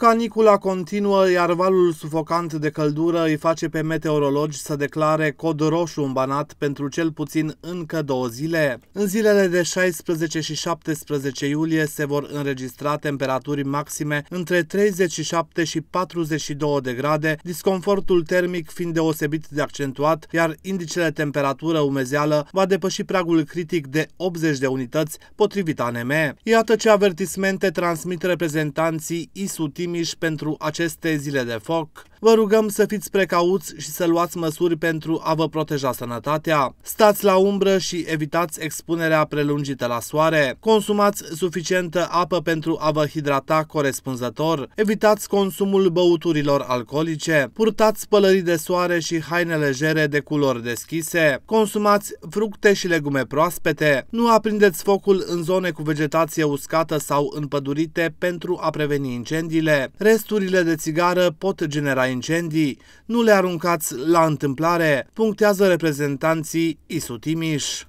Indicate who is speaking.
Speaker 1: Canicula continuă, iar valul sufocant de căldură îi face pe meteorologi să declare cod roșu în Banat pentru cel puțin încă două zile. În zilele de 16 și 17 iulie se vor înregistra temperaturi maxime între 37 și 42 de grade, disconfortul termic fiind deosebit de accentuat, iar indicele temperatură umezeală va depăși pragul critic de 80 de unități, potrivit ANM. Iată ce avertismente transmit reprezentanții ISUTIM Timiș pentru aceste zile de foc, Vă rugăm să fiți precauți și să luați măsuri pentru a vă proteja sănătatea. Stați la umbră și evitați expunerea prelungită la soare. Consumați suficientă apă pentru a vă hidrata corespunzător. Evitați consumul băuturilor alcoolice. Purtați pălării de soare și haine legere de culori deschise. Consumați fructe și legume proaspete. Nu aprindeți focul în zone cu vegetație uscată sau împădurite pentru a preveni incendiile. Resturile de țigară pot genera incendii nu le aruncați la întâmplare, punctează reprezentanții Isu Timiș.